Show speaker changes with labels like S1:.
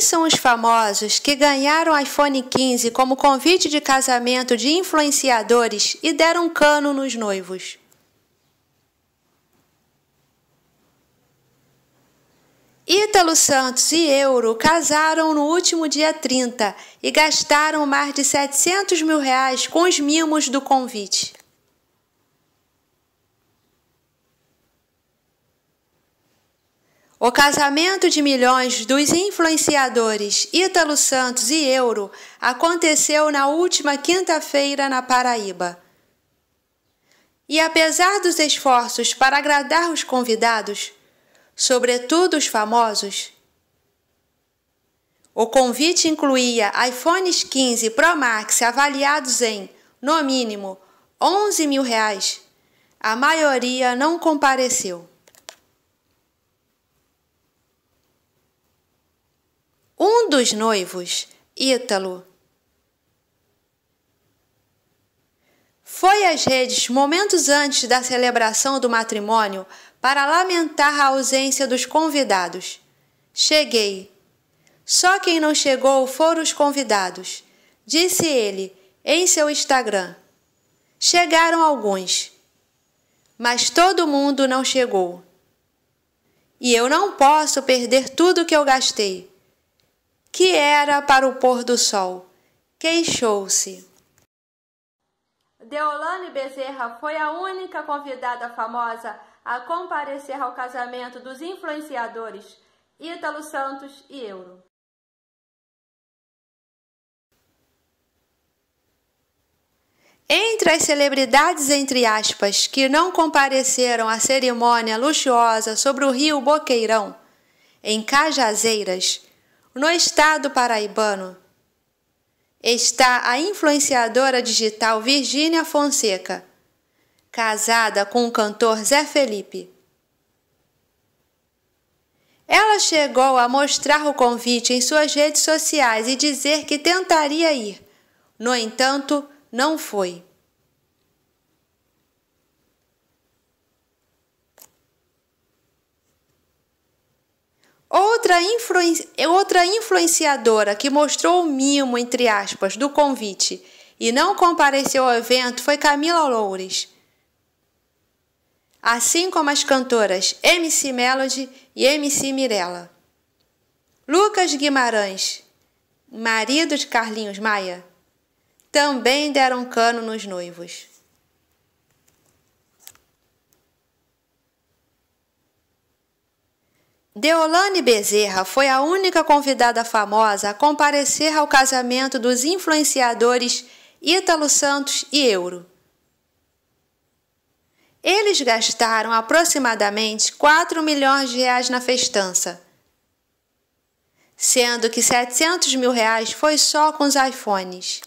S1: Quem são os famosos que ganharam iPhone 15 como convite de casamento de influenciadores e deram cano nos noivos? Ítalo Santos e Euro casaram no último dia 30 e gastaram mais de 700 mil reais com os mimos do convite. O casamento de milhões dos influenciadores Ítalo Santos e Euro aconteceu na última quinta-feira na Paraíba. E apesar dos esforços para agradar os convidados, sobretudo os famosos, o convite incluía iPhones 15 Pro Max avaliados em, no mínimo, 11 mil reais. A maioria não compareceu. dos noivos, Ítalo, foi às redes momentos antes da celebração do matrimônio para lamentar a ausência dos convidados. Cheguei. Só quem não chegou foram os convidados, disse ele em seu Instagram. Chegaram alguns, mas todo mundo não chegou. E eu não posso perder tudo que eu gastei que era para o pôr do sol. Queixou-se. Deolane Bezerra foi a única convidada famosa a comparecer ao casamento dos influenciadores Ítalo Santos e Euro. Entre as celebridades, entre aspas, que não compareceram à cerimônia luxuosa sobre o rio Boqueirão, em Cajazeiras, no estado paraibano está a influenciadora digital Virgínia Fonseca, casada com o cantor Zé Felipe. Ela chegou a mostrar o convite em suas redes sociais e dizer que tentaria ir. No entanto, não foi. Outra, é Outra influenciadora que mostrou o mimo, entre aspas, do convite e não compareceu ao evento foi Camila Loures. Assim como as cantoras MC Melody e MC Mirella. Lucas Guimarães, marido de Carlinhos Maia, também deram cano nos noivos. Deolane Bezerra foi a única convidada famosa a comparecer ao casamento dos influenciadores Ítalo Santos e Euro. Eles gastaram aproximadamente 4 milhões de reais na festança, sendo que 700 mil reais foi só com os iPhones.